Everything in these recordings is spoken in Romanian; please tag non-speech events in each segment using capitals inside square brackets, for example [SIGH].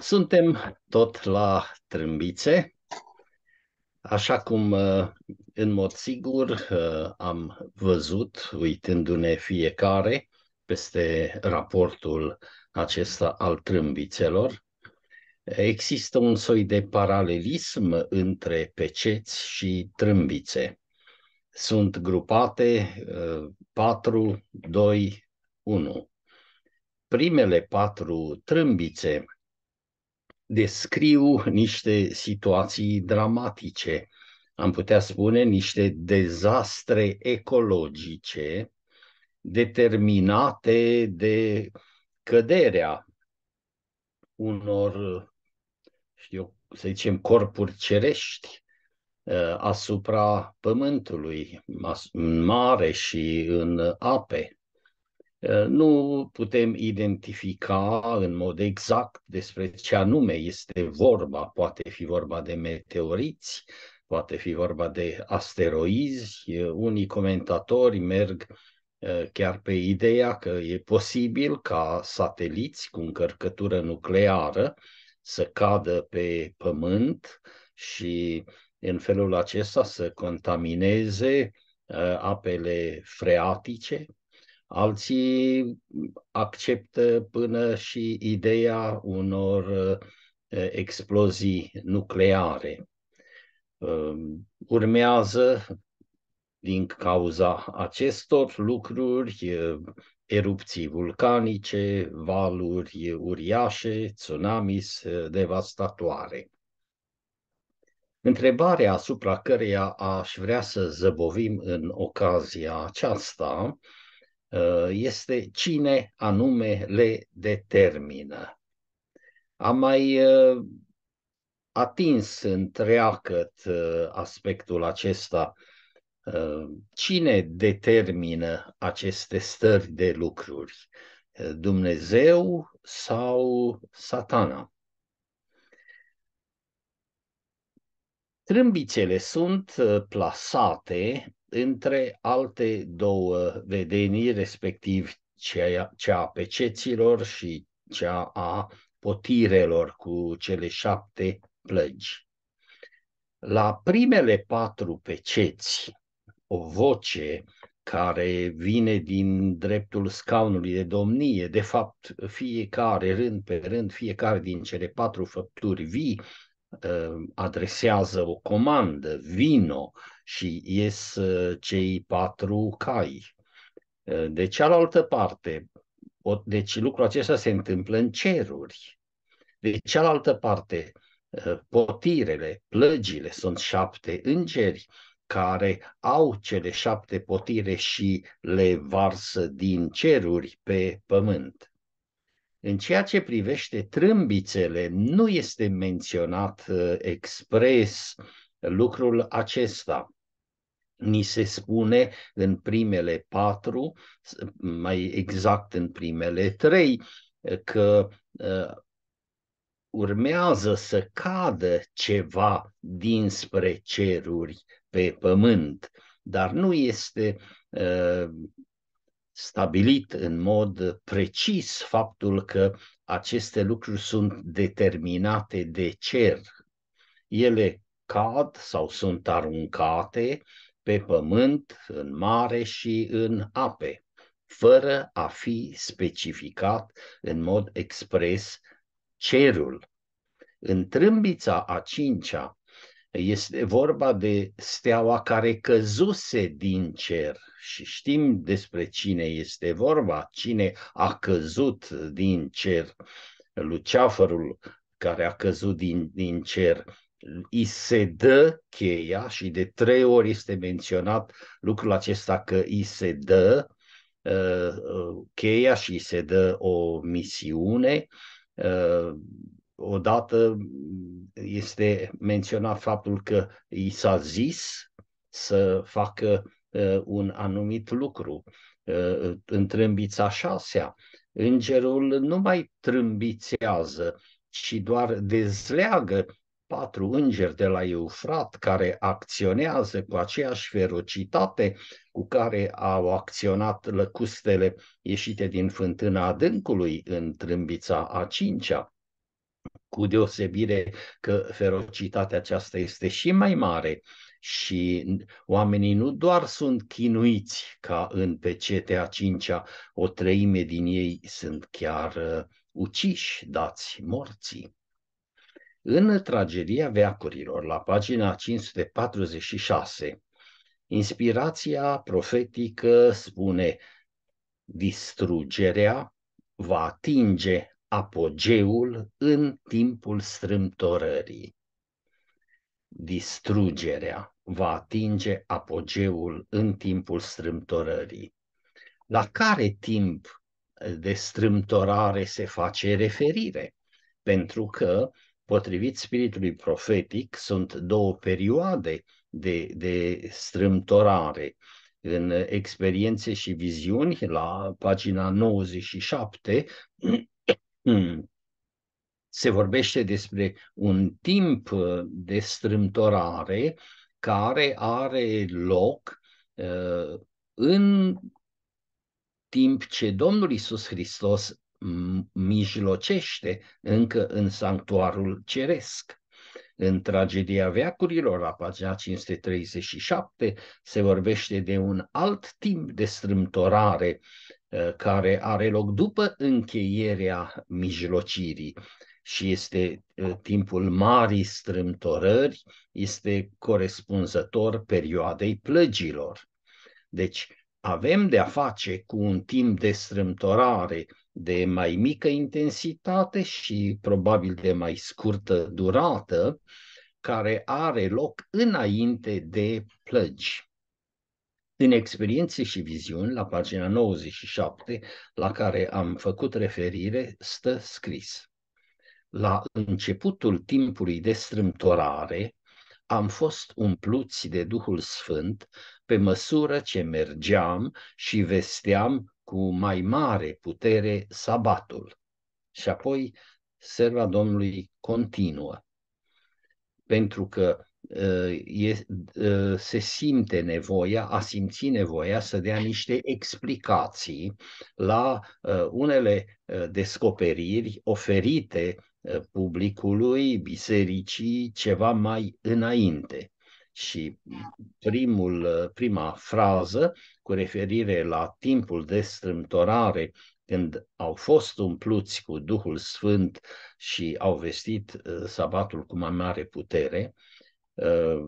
suntem tot la trâmbițe, așa cum uh, în mod sigur uh, am văzut, uitându-ne fiecare peste raportul acesta al trâmbițelor, există un soi de paralelism între peceți și trâmbițe. Sunt grupate 4, 2, 1 primele patru trâmbițe descriu niște situații dramatice, am putea spune niște dezastre ecologice determinate de căderea unor, știu, să zicem, corpuri cerești uh, asupra pământului, în mare și în ape nu putem identifica în mod exact despre ce anume este vorba. Poate fi vorba de meteoriți, poate fi vorba de asteroizi. Unii comentatori merg chiar pe ideea că e posibil ca sateliți cu încărcătură nucleară să cadă pe pământ și în felul acesta să contamineze apele freatice, Alții acceptă până și ideea unor uh, explozii nucleare. Um, urmează, din cauza acestor lucruri, uh, erupții vulcanice, valuri uriașe, tsunami uh, devastatoare. Întrebarea asupra căreia aș vrea să zăbovim în ocazia aceasta Uh, este cine anume le determină. Am mai uh, atins întreagăt uh, aspectul acesta. Cine determină aceste stări de lucruri? Dumnezeu sau satana? Trâmbițele sunt plasate între alte două vedenii, respectiv cea, a peceților și cea a potirelor cu cele șapte plăgi. La primele patru peceți, o voce care vine din dreptul scaunului de domnie, de fapt fiecare rând pe rând, fiecare din cele patru făpturi vii uh, adresează o comandă, vino, și ies uh, cei patru cai. Uh, de cealaltă parte, deci lucrul acesta se întâmplă în ceruri. De cealaltă parte, uh, potirele, plăgile, sunt șapte îngeri care au cele șapte potire și le varsă din ceruri pe pământ. În ceea ce privește trâmbițele, nu este menționat expres lucrul acesta ni se spune în primele patru, mai exact în primele trei, că ă, urmează să cadă ceva dinspre ceruri pe pământ, dar nu este ă, stabilit în mod precis faptul că aceste lucruri sunt determinate de cer. Ele cad sau sunt aruncate pe pământ, în mare și în ape, fără a fi specificat în mod expres cerul. În trâmbița a cincea este vorba de steaua care căzuse din cer și știm despre cine este vorba, cine a căzut din cer, luceafărul care a căzut din, din cer îi se dă cheia și de trei ori este menționat lucrul acesta că îi se dă uh, uh, cheia și îi se dă o misiune. Uh, odată este menționat faptul că i s-a zis să facă un anumit lucru. în trâmbița șasea, îngerul nu mai trâmbițează, ci doar dezleagă patru îngeri de la Eufrat care acționează cu aceeași ferocitate cu care au acționat lăcustele ieșite din fântâna adâncului în trâmbița a cincea. Cu deosebire că ferocitatea aceasta este și mai mare și oamenii nu doar sunt chinuiți ca în pecetea cincea, o treime din ei sunt chiar uh, uciși, dați morții. În Tragedia Veacurilor, la pagina 546, inspirația profetică spune distrugerea va atinge apogeul în timpul strâmtorării. Distrugerea va atinge apogeul în timpul strâmtorării. La care timp de strâmtorare se face referire? Pentru că uh, Potrivit spiritului profetic, sunt două perioade de, de strâmtorare în experiențe și viziuni, la pagina 97, [CLEARS THROAT] se vorbește despre un timp de strâmtorare care are loc uh, în timp ce Domnul Isus Hristos mijlocește încă în sanctuarul ceresc. În tragedia veacurilor, la pagina 537, se vorbește de un alt timp de strâmtorare ă, care are loc după încheierea mijlocirii și este ă, timpul marii strâmtorări, este corespunzător perioadei plăgilor. Deci avem de a face cu un timp de strâmtorare de mai mică intensitate și probabil de mai scurtă durată, care are loc înainte de plăgi. În experiențe și viziuni, la pagina 97, la care am făcut referire, stă scris. La începutul timpului de strâmtorare, am fost umpluți de Duhul Sfânt pe măsură ce mergeam și vesteam cu mai mare putere sabatul. Și apoi serva Domnului continuă, pentru că ă, e, ă, se simte nevoia, a simți nevoia să dea niște explicații la ă, unele descoperiri oferite publicului, bisericii, ceva mai înainte. Și primul, prima frază cu referire la timpul de strâmtorare când au fost umpluți cu Duhul Sfânt și au vestit uh, sabatul cu mai mare putere, uh,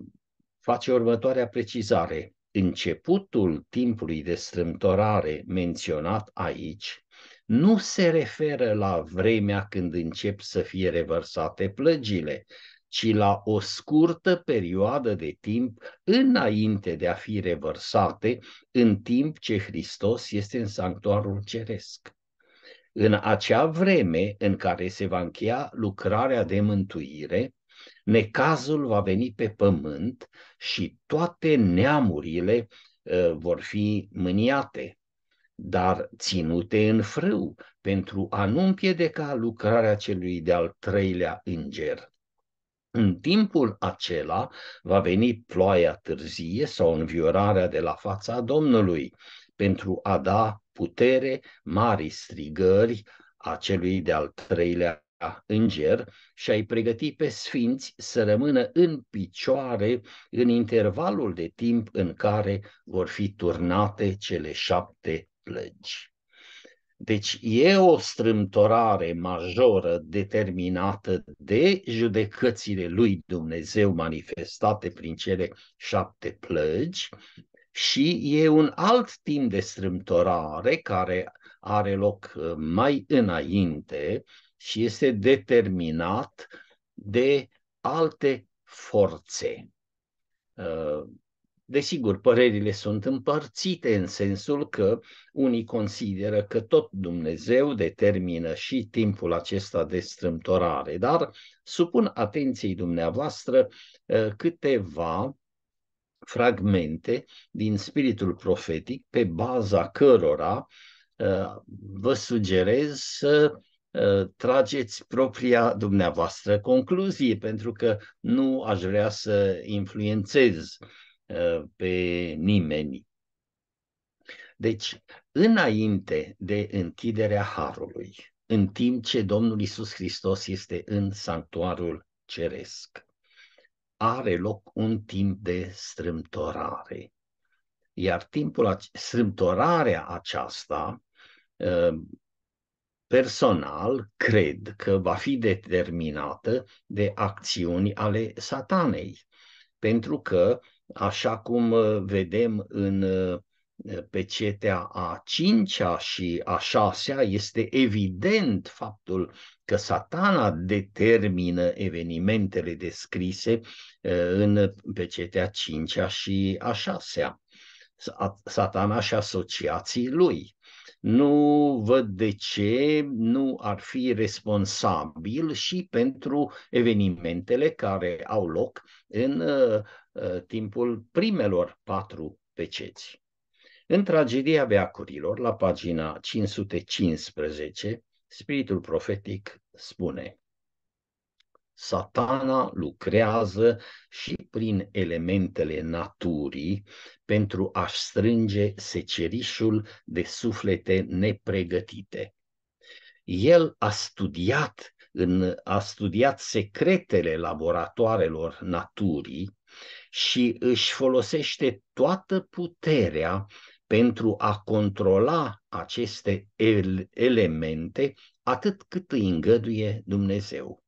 face următoarea precizare. Începutul timpului de strâmtorare menționat aici nu se referă la vremea când încep să fie revărsate plăgile, ci la o scurtă perioadă de timp înainte de a fi revărsate, în timp ce Hristos este în sanctuarul ceresc. În acea vreme în care se va încheia lucrarea de mântuire, necazul va veni pe pământ și toate neamurile uh, vor fi mâniate, dar ținute în frâu pentru a nu împiedeca lucrarea celui de-al treilea înger. În timpul acela va veni ploaia târzie sau înviorarea de la fața Domnului pentru a da putere mari strigări a celui de-al treilea înger și a-i pregăti pe sfinți să rămână în picioare în intervalul de timp în care vor fi turnate cele șapte plăgi. Deci e o strâmtorare majoră determinată de judecățile lui Dumnezeu manifestate prin cele șapte plăgi și e un alt timp de strâmtorare care are loc uh, mai înainte și este determinat de alte forțe uh, Desigur, părerile sunt împărțite în sensul că unii consideră că tot Dumnezeu determină și timpul acesta de strâmtorare, dar supun atenției dumneavoastră ă, câteva fragmente din spiritul profetic pe baza cărora ă, vă sugerez să ă, trageți propria dumneavoastră concluzie, pentru că nu aș vrea să influențez uh, pe nimeni. Deci, înainte de închiderea harului, în timp ce Domnul Isus Hristos este în sanctuarul ceresc, are loc un timp de strâmtorare. Iar timpul strâmtorarea aceasta uh, personal cred că va fi determinată de acțiuni ale satanei, pentru că așa cum ă, vedem în ă, ă, pecetea a cincea și a șasea, este evident faptul că satana determină evenimentele descrise în pecetea cincea și a șasea, satana și asociații lui nu văd de ce nu ar fi responsabil și pentru evenimentele care au loc în uh, uh timpul primelor patru peceți. În tragedia Beacurilor, la pagina 515, spiritul profetic spune Satana lucrează și prin elementele naturii pentru a strânge secerișul de suflete nepregătite. El a studiat, în, a studiat secretele laboratoarelor naturii și își folosește toată puterea pentru a controla aceste elemente atât cât îi îngăduie Dumnezeu.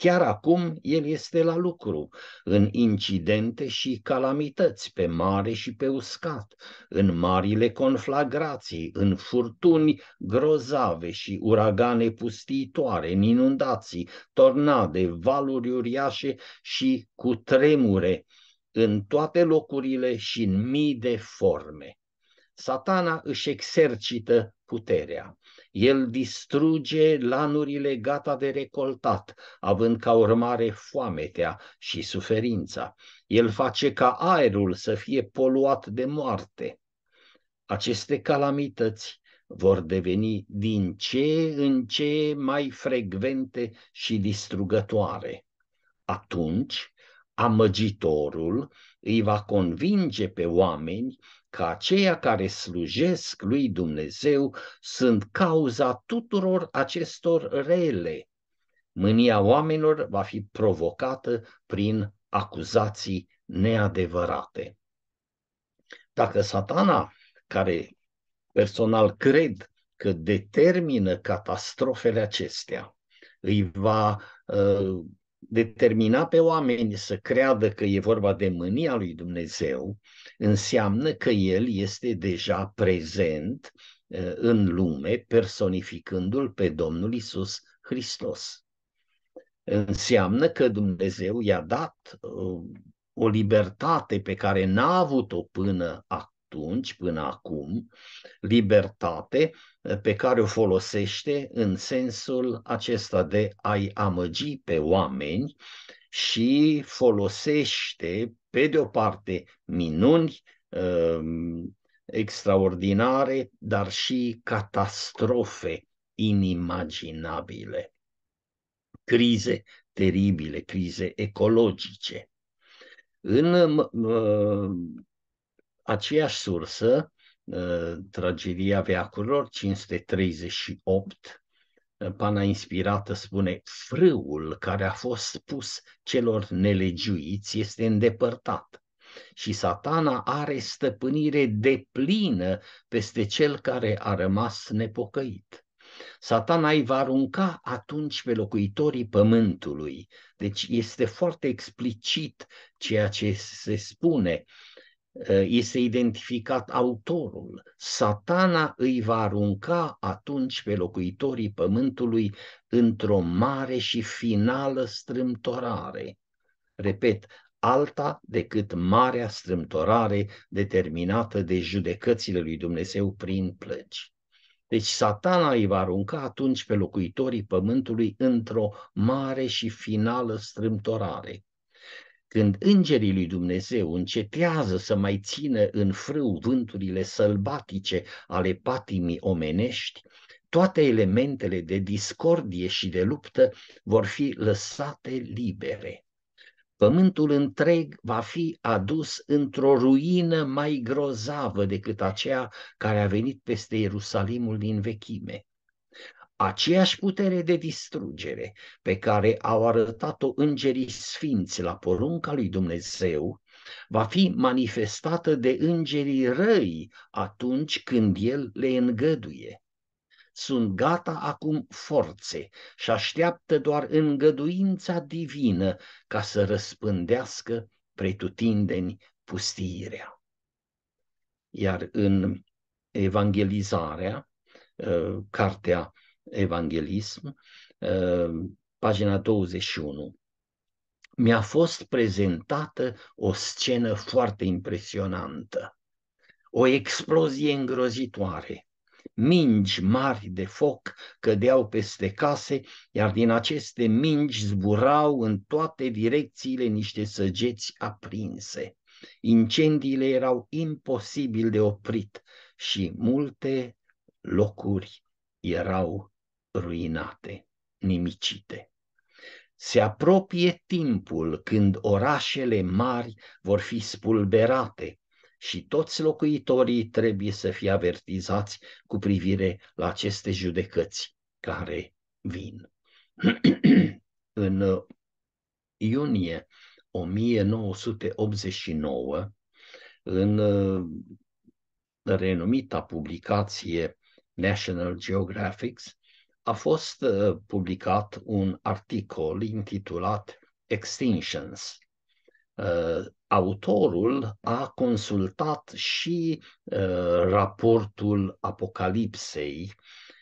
Chiar acum el este la lucru, în incidente și calamități, pe mare și pe uscat, în marile conflagrații, în furtuni grozave și uragane pustitoare, în inundații, tornade, valuri uriașe și cu tremure, în toate locurile și în mii de forme. Satana își exercită puterea. El distruge lanurile gata de recoltat, având ca urmare foametea și suferința. El face ca aerul să fie poluat de moarte. Aceste calamități vor deveni din ce în ce mai frecvente și distrugătoare. Atunci, amăgitorul îi va convinge pe oameni că aceia care slujesc lui Dumnezeu sunt cauza tuturor acestor rele. Mânia oamenilor va fi provocată prin acuzații neadevărate. Dacă satana, care personal cred că determină catastrofele acestea, îi va uh, determina pe oameni să creadă că e vorba de mânia lui Dumnezeu, înseamnă că El este deja prezent uh, în lume, personificându-L pe Domnul Isus Hristos. Înseamnă că Dumnezeu i-a dat uh, o libertate pe care n-a avut-o până atunci, până acum, libertate pe care o folosește în sensul acesta de a-i amăgi pe oameni și folosește, pe de o parte, minuni uh, extraordinare, dar și catastrofe inimaginabile, crize teribile, crize ecologice. În uh, aceeași sursă, Eh, tragedia veacurilor, 538, eh, pana inspirată spune, frâul care a fost pus celor nelegiuiți este îndepărtat și satana are stăpânire plină peste cel care a rămas nepocăit. Satana îi va arunca atunci pe locuitorii pământului. Deci este foarte explicit ceea ce se spune Eh, este identificat autorul. Satana îi va arunca atunci pe locuitorii pământului într-o mare și finală strâmtorare. Repet, alta decât marea strâmtorare determinată de judecățile lui Dumnezeu prin plăci. Deci satana îi va arunca atunci pe locuitorii pământului într-o mare și finală strâmtorare. Când îngerii lui Dumnezeu încetează să mai țină în frâu vânturile sălbatice ale patimii omenești, toate elementele de discordie și de luptă vor fi lăsate libere. Pământul întreg va fi adus într-o ruină mai grozavă decât aceea care a venit peste Ierusalimul din vechime aceeași putere de distrugere pe care au arătat-o îngerii sfinți la porunca lui Dumnezeu, va fi manifestată de îngerii răi atunci când el le îngăduie. Sunt gata acum forțe și așteaptă doar îngăduința divină ca să răspândească pretutindeni pustiirea. Iar în evangelizarea, uh, cartea Evanghelism, uh, pagina 21. Mi-a fost prezentată o scenă foarte impresionantă, o explozie îngrozitoare. Mingi mari de foc cădeau peste case, iar din aceste mingi zburau în toate direcțiile niște săgeți aprinse. Incendiile erau imposibil de oprit și multe locuri erau ruinate, nimicite. Se apropie timpul când orașele mari vor fi spulberate și toți locuitorii trebuie să fie avertizați cu privire la aceste judecăți care vin. [CLEARS THROAT] În uh, iunie 1989, în uh, renumita publicație National Geographic, a fost uh, publicat un articol intitulat Extinctions. Uh, autorul a consultat și uh, raportul Apocalipsei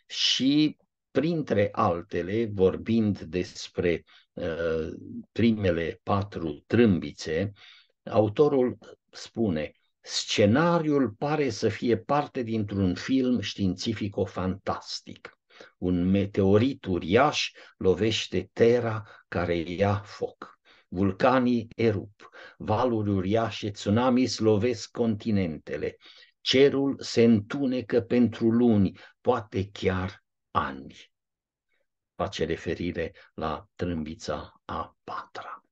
și, printre altele, vorbind despre primele patru trâmbițe, autorul spune Scenariul pare să fie parte dintr-un film științifico-fantastic. Un meteorit uriaș lovește Terra care ia foc. Vulcanii erup, valuri uriașe, tsunami slovesc continentele. Cerul se întunecă pentru luni, poate chiar ani. Face referire la trâmbița a patra.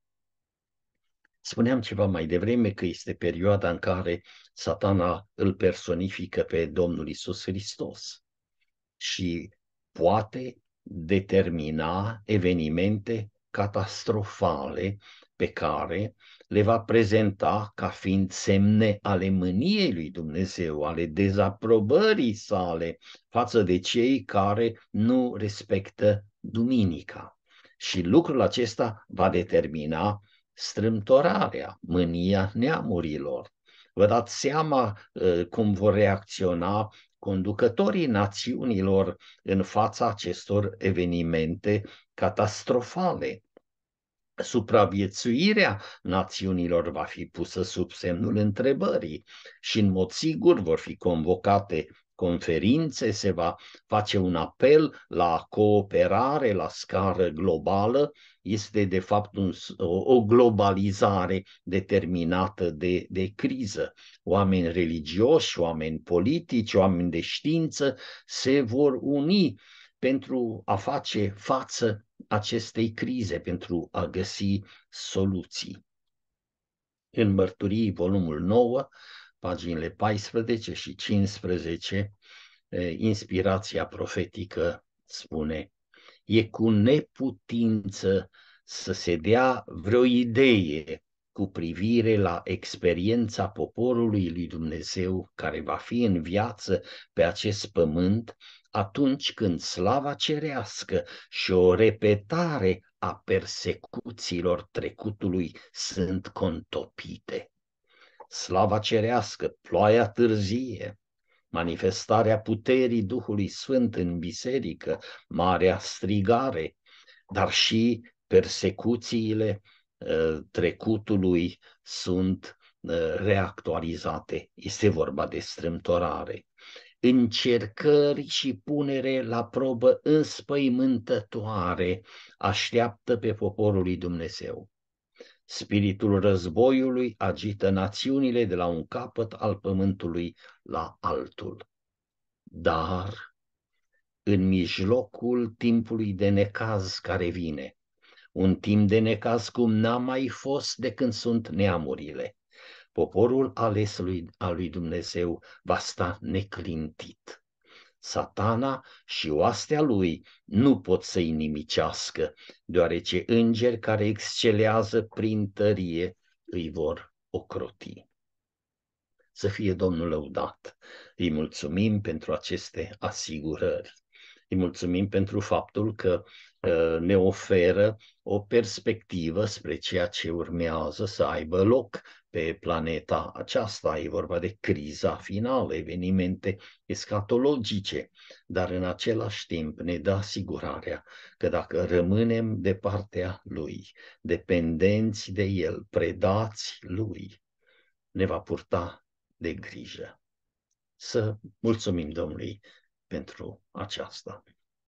Spuneam ceva mai devreme că este perioada în care satana îl personifică pe Domnul Isus Hristos. Și poate determina evenimente catastrofale pe care le va prezenta ca fiind semne ale mâniei lui Dumnezeu, ale dezaprobării sale față de cei care nu respectă duminica. Și lucrul acesta va determina strâmtorarea, mânia neamurilor. Vă dați seama uh, cum vor reacționa conducătorii națiunilor în fața acestor evenimente catastrofale. Supraviețuirea națiunilor va fi pusă sub semnul întrebării și, în mod sigur, vor fi convocate conferințe, se va face un apel la cooperare la scară globală, este de fapt un, o, o globalizare determinată de, de criză. Oameni religioși, oameni politici, oameni de știință se vor uni pentru a face față acestei crize, pentru a găsi soluții. În Mărturii, volumul 9, paginile 14 și 15, inspirația profetică spune, e cu neputință să se dea vreo idee cu privire la experiența poporului lui Dumnezeu care va fi în viață pe acest pământ atunci când slava cerească și o repetare a persecuțiilor trecutului sunt contopite slava cerească, ploaia târzie, manifestarea puterii Duhului Sfânt în biserică, marea strigare, dar și persecuțiile uh, trecutului sunt uh, reactualizate. Este vorba de strâmtorare. Încercări și punere la probă înspăimântătoare așteaptă pe poporul lui Dumnezeu. Spiritul războiului agită națiunile de la un capăt al pământului la altul. Dar, în mijlocul timpului de necaz care vine, un timp de necaz cum n-a mai fost de când sunt neamurile, poporul ales lui, al lui Dumnezeu va sta neclintit satana și oastea lui nu pot să-i nimicească, deoarece îngeri care excelează prin tărie îi vor ocroti. Să fie Domnul lăudat. Îi mulțumim pentru aceste asigurări. Îi mulțumim pentru faptul că ă, ne oferă o perspectivă spre ceea ce urmează să aibă loc pe planeta aceasta. E vorba de criza finală, evenimente escatologice, dar în același timp ne dă asigurarea că dacă rămânem de partea lui, dependenți de el, predați lui, ne va purta de grijă. Să mulțumim Domnului pentru aceasta.